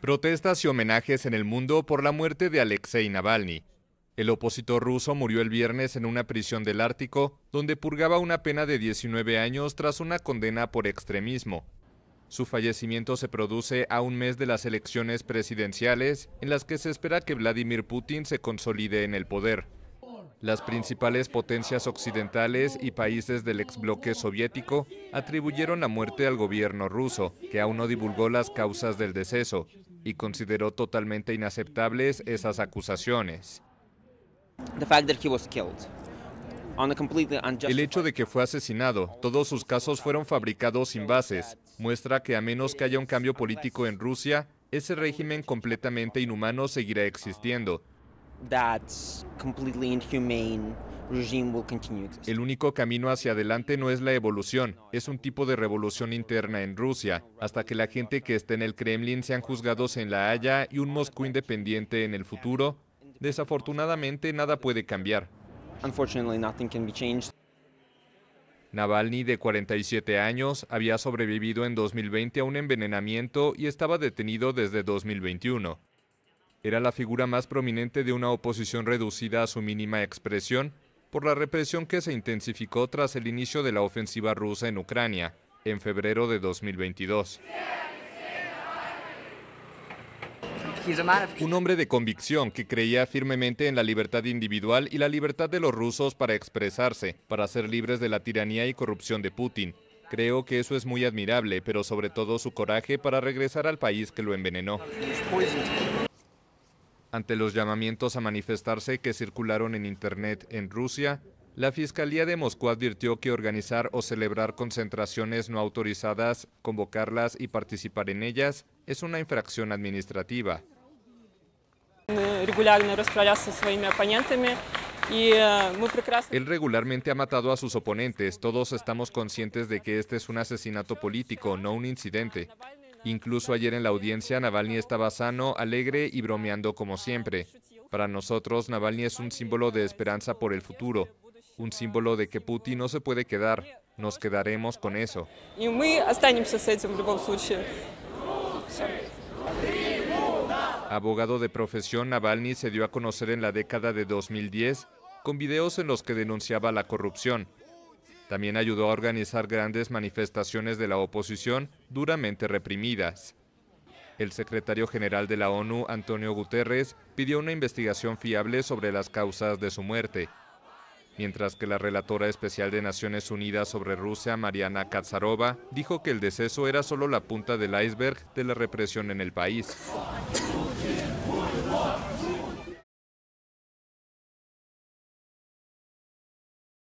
Protestas y homenajes en el mundo por la muerte de Alexei Navalny. El opositor ruso murió el viernes en una prisión del Ártico, donde purgaba una pena de 19 años tras una condena por extremismo. Su fallecimiento se produce a un mes de las elecciones presidenciales, en las que se espera que Vladimir Putin se consolide en el poder. Las principales potencias occidentales y países del exbloque soviético atribuyeron la muerte al gobierno ruso, que aún no divulgó las causas del deceso, y consideró totalmente inaceptables esas acusaciones. El hecho de que fue asesinado, todos sus casos fueron fabricados sin bases, muestra que a menos que haya un cambio político en Rusia, ese régimen completamente inhumano seguirá existiendo. El único camino hacia adelante no es la evolución, es un tipo de revolución interna en Rusia, hasta que la gente que está en el Kremlin sean juzgados en La Haya y un Moscú independiente en el futuro. Desafortunadamente nada puede cambiar. Navalny, de 47 años, había sobrevivido en 2020 a un envenenamiento y estaba detenido desde 2021. Era la figura más prominente de una oposición reducida a su mínima expresión por la represión que se intensificó tras el inicio de la ofensiva rusa en Ucrania en febrero de 2022. Un hombre de convicción que creía firmemente en la libertad individual y la libertad de los rusos para expresarse, para ser libres de la tiranía y corrupción de Putin. Creo que eso es muy admirable, pero sobre todo su coraje para regresar al país que lo envenenó. Ante los llamamientos a manifestarse que circularon en Internet en Rusia, la Fiscalía de Moscú advirtió que organizar o celebrar concentraciones no autorizadas, convocarlas y participar en ellas es una infracción administrativa. Eh, Él regularmente ha matado a sus oponentes. Todos estamos conscientes de que este es un asesinato político, no un incidente. Incluso ayer en la audiencia, Navalny estaba sano, alegre y bromeando como siempre. Para nosotros, Navalny es un símbolo de esperanza por el futuro, un símbolo de que Putin no se puede quedar. Nos quedaremos con eso. Abogado de profesión, Navalny se dio a conocer en la década de 2010 con videos en los que denunciaba la corrupción. También ayudó a organizar grandes manifestaciones de la oposición duramente reprimidas. El secretario general de la ONU, Antonio Guterres, pidió una investigación fiable sobre las causas de su muerte, mientras que la relatora especial de Naciones Unidas sobre Rusia, Mariana Katsarova, dijo que el deceso era solo la punta del iceberg de la represión en el país.